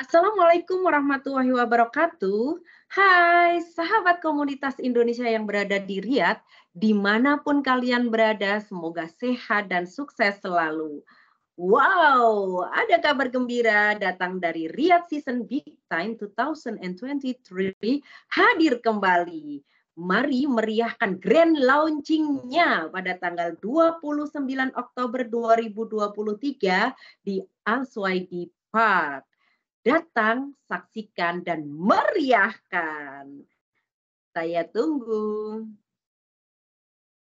Assalamualaikum warahmatullahi wabarakatuh. Hai sahabat komunitas Indonesia yang berada di Riyadh, dimanapun kalian berada, semoga sehat dan sukses selalu. Wow, ada kabar gembira datang dari Riyadh Season Big Time 2023 hadir kembali. Mari meriahkan grand launchingnya pada tanggal 29 Oktober 2023 di Al Park. Datang, saksikan, dan meriahkan. Saya tunggu.